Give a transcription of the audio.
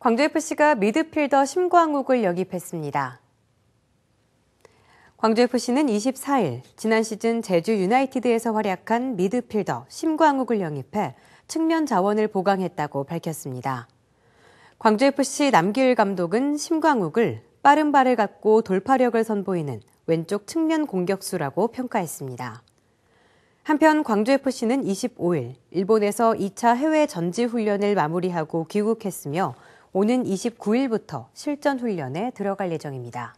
광주FC가 미드필더 심광욱을 영입했습니다. 광주FC는 24일 지난 시즌 제주 유나이티드에서 활약한 미드필더 심광욱을 영입해 측면 자원을 보강했다고 밝혔습니다. 광주FC 남길 감독은 심광욱을 빠른 발을 갖고 돌파력을 선보이는 왼쪽 측면 공격수라고 평가했습니다. 한편 광주FC는 25일 일본에서 2차 해외 전지 훈련을 마무리하고 귀국했으며 오는 29일부터 실전 훈련에 들어갈 예정입니다.